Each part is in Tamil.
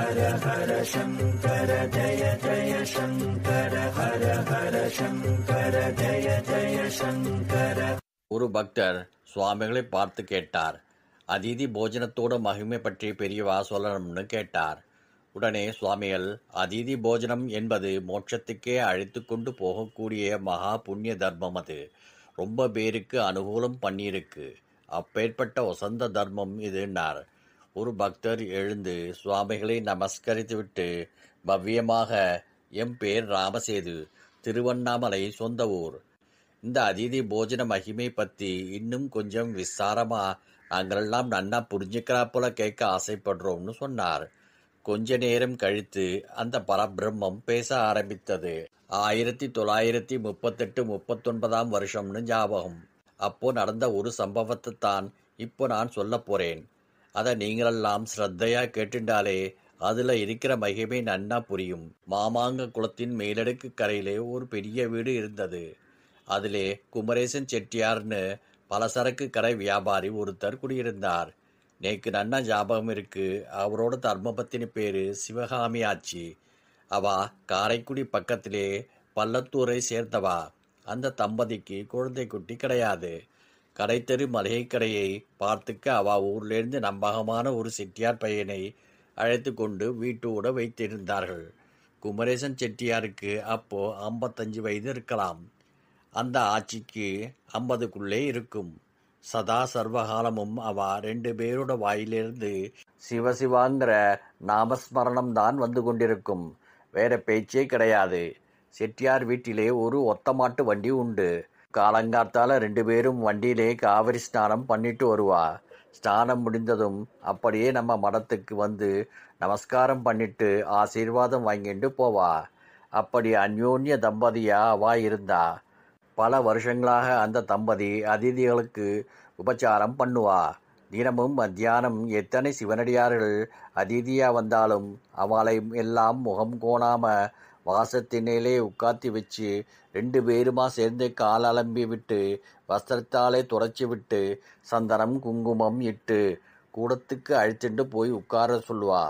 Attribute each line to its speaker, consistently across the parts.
Speaker 1: ஹர ஒரு பக்தர் சுவாமிகளை பார்த்து கேட்டார் அதிதி போஜனத்தோட மகிமை பற்றி பெரியவா சொல்லணும்னு கேட்டார் உடனே சுவாமிகள் அதிதி போஜனம் என்பது மோட்சத்துக்கே அழைத்து கொண்டு போகக்கூடிய மகா புண்ணிய தர்மம் அது ரொம்ப பேருக்கு அனுகூலம் பண்ணியிருக்கு அப்பேற்பட்ட வசந்த தர்மம் இதுன்னார் ஒரு பக்தர் எழுந்து சுவாமிகளை நமஸ்கரித்துவிட்டு பவ்யமாக எம் பேர் ராமசேது திருவண்ணாமலை சொந்த ஊர் இந்த அதிதி போஜன மகிமை பற்றி இன்னும் கொஞ்சம் விசாரமாக நாங்களெல்லாம் நன்னா புரிஞ்சுக்கிறா போல கேட்க ஆசைப்படுறோம்னு சொன்னார் கொஞ்ச நேரம் கழித்து அந்த பரபிரம்மம் பேச ஆரம்பித்தது ஆயிரத்தி தொள்ளாயிரத்தி முப்பத்தெட்டு முப்பத்தொன்பதாம் வருஷம்னு ஞாபகம் அப்போ நடந்த ஒரு சம்பவத்தை தான் இப்போ நான் சொல்ல போறேன் அதை நீங்களெல்லாம் ஸ்ரத்தையா கேட்டுண்டாலே அதுல இருக்கிற மகிமை நன்னா புரியும் மாமாங்க குளத்தின் மேலடுக்கு கரையிலே ஒரு பெரிய வீடு இருந்தது அதிலே குமரேசன் செட்டியார்னு பலசரக்கு கடை வியாபாரி ஒருத்தர் குடியிருந்தார் நேக்கு நன்னா ஜாபகம் இருக்கு அவரோட தர்மபத்தின பேரு சிவகாமி ஆச்சி அவ காரைக்குடி பக்கத்திலே பள்ளத்தூரை சேர்ந்தவா அந்த தம்பதிக்கு குழந்தை குட்டி கிடையாது கடைத்தெரு மளிகைக்கடையை பார்த்துக்க அவா ஊர்லேருந்து நம்பகமான ஒரு செட்டியார் பையனை அழைத்து கொண்டு வீட்டோட வைத்திருந்தார்கள் குமரேசன் செட்டியாருக்கு அப்போ ஐம்பத்தஞ்சு வயது இருக்கலாம் அந்த ஆட்சிக்கு ஐம்பதுக்குள்ளே இருக்கும் சதா சர்வகாலமும் அவ ரெண்டு பேரோட வாயிலிருந்து சிவசிவாங்கிற நாமஸ்மரணம் தான் வந்து கொண்டிருக்கும் வேற பேச்சே கிடையாது செட்டியார் வீட்டிலே ஒரு ஒத்தமாட்டு வண்டி உண்டு காலங்கார்த்தால ரெண்டு பேரும் வண்டியிலே காவிரி ஸ்நானம் பண்ணிட்டு வருவா ஸ்நானம் முடிந்ததும் அப்படியே நம்ம மடத்துக்கு வந்து நமஸ்காரம் பண்ணிட்டு ஆசீர்வாதம் வாங்கிட்டு போவா அப்படி அந்யோன்ய தம்பதியா அவா இருந்தா பல வருஷங்களாக அந்த தம்பதி அதிதிகளுக்கு உபச்சாரம் பண்ணுவா தினமும் மத்தியானம் எத்தனை சிவனடியார்கள் அதிதியாக வந்தாலும் அவளை எல்லாம் முகம் கோணாமல் வாசத்தினிலே உட்காத்தி வச்சு ரெண்டு பேருமா சேர்ந்து கால் அலம்பி விட்டு வஸ்திரத்தாலே துடைச்சி விட்டு சந்தனம் குங்குமம் இட்டு கூடத்துக்கு அழைச்சிட்டு போய் உட்கார சொல்லுவா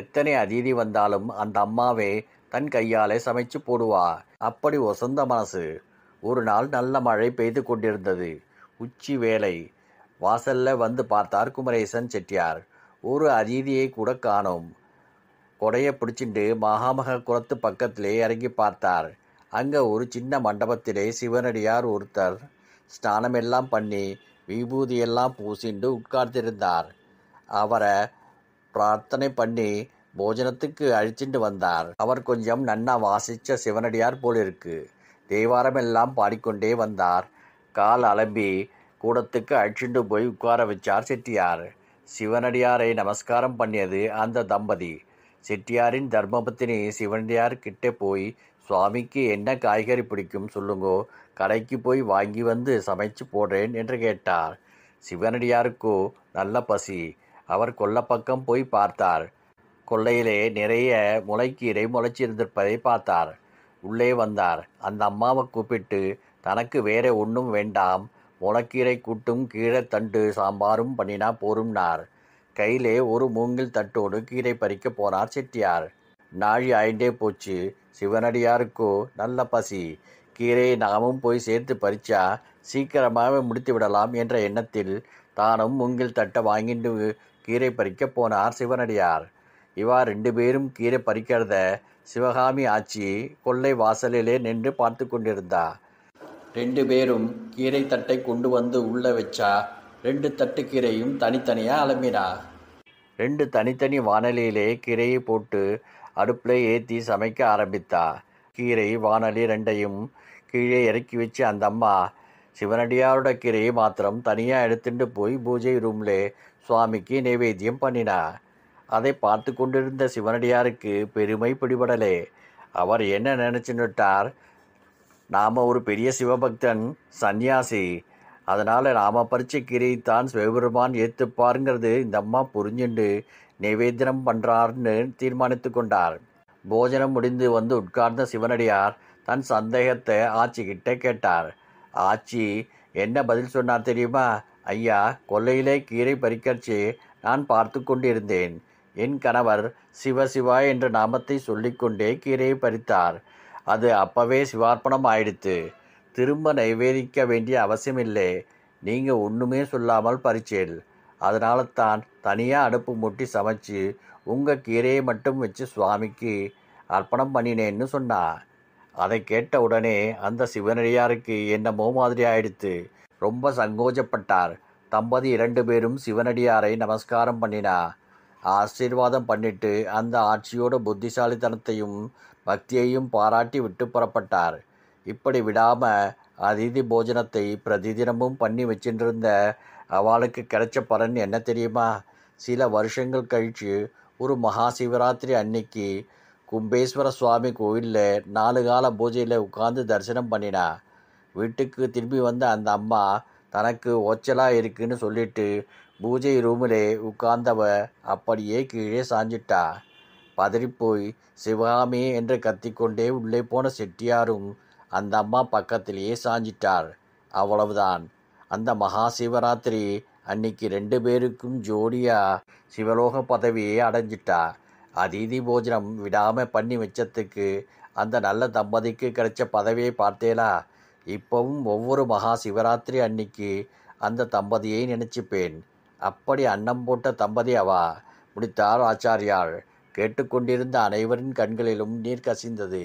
Speaker 1: எத்தனை அதிதி வந்தாலும் அந்த அம்மாவே தன் கையாலே சமைச்சு போடுவா அப்படி ஒசந்த மனசு ஒரு நாள் நல்ல மழை பெய்து கொண்டிருந்தது உச்சி வேலை வாசல்ல வந்து பார்த்தார் குமரேசன் செட்டியார் ஒரு அதிதியை கூட காணோம் கொடையை பிடிச்சிட்டு மகாமக குளத்து பக்கத்திலே இறங்கி பார்த்தார் அங்கே ஒரு சின்ன மண்டபத்திலே சிவனடியார் ஒருத்தர் ஸ்நானமெல்லாம் பண்ணி விபூதியெல்லாம் பூசிண்டு உட்கார்ந்திருந்தார் அவரை பிரார்த்தனை பண்ணி போஜனத்துக்கு அழிச்சிட்டு வந்தார் அவர் கொஞ்சம் நன்னா வாசித்த சிவனடியார் போலிருக்கு தேவாரமெல்லாம் பாடிக்கொண்டே வந்தார் கால் அலம்பி கூடத்துக்கு அழிச்சுண்டு போய் உட்கார வச்சார் செட்டியார் சிவனடியாரை நமஸ்காரம் பண்ணியது அந்த தம்பதி செட்டியாரின் தர்மபத்தினி சிவண்டியார் கிட்டே போய் சுவாமிக்கு என்ன காய்கறி பிடிக்கும் சொல்லுங்கோ கடைக்கு போய் வாங்கி வந்து சமைச்சு போடுறேன் என்று கேட்டார் சிவனடியாருக்கோ நல்ல பசி அவர் கொல்லப்பக்கம் போய் பார்த்தார் கொள்ளையிலே நிறைய முளைக்கீரை முளைச்சிருந்திருப்பதை பார்த்தார் உள்ளே வந்தார் அந்த அம்மாவை கூப்பிட்டு தனக்கு வேற ஒன்றும் வேண்டாம் முளைக்கீரை கூட்டும் கீழே தண்டு சாம்பாரும் பண்ணினா போரும்னார் கையிலே ஒரு மூங்கில் தட்டோடு கீரை பறிக்க போனார் செட்டியார் நாழி ஆயிண்டே போச்சு சிவனடியாருக்கோ நல்ல பசி கீரையை நாமும் போய் சேர்த்து பறிச்சா சீக்கிரமாக முடித்து விடலாம் என்ற எண்ணத்தில் தானும் மூங்கில் தட்டை வாங்கிட்டு கீரை பறிக்க போனார் சிவனடியார் இவா ரெண்டு பேரும் கீரை பறிக்கிறத சிவகாமி ஆச்சி கொள்ளை வாசலிலே நின்று பார்த்து கொண்டிருந்தா ரெண்டு பேரும் கீரை தட்டை கொண்டு வந்து உள்ள வச்சா ரெண்டு தட்டு கீரையும் தனித்தனியாக அலம்பினா ரெண்டு தனித்தனி வானலியிலே கீரையை போட்டு அடுப்பில் ஏற்றி சமைக்க ஆரம்பித்தா கீரை வானலி ரெண்டையும் கீழே இறக்கி வச்சு அந்த அம்மா சிவனடியாரோட கீரையை மாத்திரம் தனியாக எடுத்துட்டு போய் பூஜை ரூமில் சுவாமிக்கு நைவேத்தியம் பண்ணினா அதை பார்த்து கொண்டிருந்த சிவனடியாருக்கு பெருமை பிடிபடலே அவர் என்ன நினச்சின்னுட்டார் நாம் ஒரு பெரிய சிவபக்தன் சந்நியாசி அதனால் நாம பறிச்ச கீரையை தான் சிவபெருமான் ஏற்றுப்பாருங்கிறது இந்த அம்மா புரிஞ்சுண்டு நிவேதனம் பண்ணுறார்னு தீர்மானித்து கொண்டார் போஜனம் முடிந்து வந்து உட்கார்ந்த சிவனடியார் தன் சந்தேகத்தை ஆச்சிக்கிட்டே கேட்டார் ஆச்சி என்ன பதில் சொன்னார் தெரியுமா ஐயா கொல்லையிலே கீரை பறிக்கச்சி நான் பார்த்து கொண்டிருந்தேன் என் கணவர் சிவ சிவா என்ற நாமத்தை சொல்லிக்கொண்டே கீரையை பறித்தார் அது அப்பவே சிவார்ப்பணம் ஆயிடுத்து திரும்ப நைவேதிக்க வேண்டிய அவசியமில்லை நீங்கள் ஒன்றுமே சொல்லாமல் பறிச்சேல் அதனால தான் தனியாக அடுப்பு மூட்டி சமைச்சு உங்கள் கீரையை மட்டும் வச்சு சுவாமிக்கு அர்ப்பணம் பண்ணினேன்னு சொன்னான் அதை கேட்ட உடனே அந்த சிவனடியாருக்கு என்னமோ மாதிரி ஆயிடுத்து ரொம்ப சங்கோஜப்பட்டார் தம்பதி இரண்டு பேரும் சிவனடியாரை நமஸ்காரம் பண்ணினா ஆசீர்வாதம் பண்ணிட்டு அந்த ஆட்சியோட புத்திசாலித்தனத்தையும் பக்தியையும் பாராட்டி விட்டு புறப்பட்டார் இப்படி விடாமல் அதிதி போஜனத்தை பிரதி தினமும் பண்ணி வச்சுட்டு அவளுக்கு கிடைச்ச பலன் என்ன தெரியுமா சில வருஷங்கள் கழித்து ஒரு மகா சிவராத்திரி அன்னைக்கு கும்பேஸ்வர சுவாமி கோயிலில் நாலு கால பூஜையில் உட்காந்து தரிசனம் பண்ணினா வீட்டுக்கு திரும்பி வந்த அந்த அம்மா தனக்கு ஓச்சலாக இருக்குன்னு சொல்லிட்டு பூஜை ரூமிலே உட்கார்ந்தவ அப்படியே கீழே சாஞ்சிட்டா பதறிப்போய் சிவகாமி என்று கத்திக்கொண்டே உள்ளே போன செட்டியாரும் அந்த அம்மா பக்கத்திலேயே சாஞ்சிட்டார் அவ்வளவுதான் அந்த மகா சிவராத்திரி அன்னைக்கு ரெண்டு பேருக்கும் ஜோடியா சிவலோக பதவியை அடைஞ்சிட்டா அதிதி போஜனம் விடாமல் பண்ணி வச்சத்துக்கு அந்த நல்ல தம்பதிக்கு கிடைச்ச பதவியை பார்த்தேலா இப்போவும் ஒவ்வொரு மகா சிவராத்திரி அன்னைக்கு அந்த தம்பதியை நினச்சிப்பேன் அப்படி அன்னம் போட்ட தம்பதி அவா முடித்தார் ஆச்சாரியாள் கேட்டுக்கொண்டிருந்த அனைவரின் கண்களிலும் நீர் கசிந்தது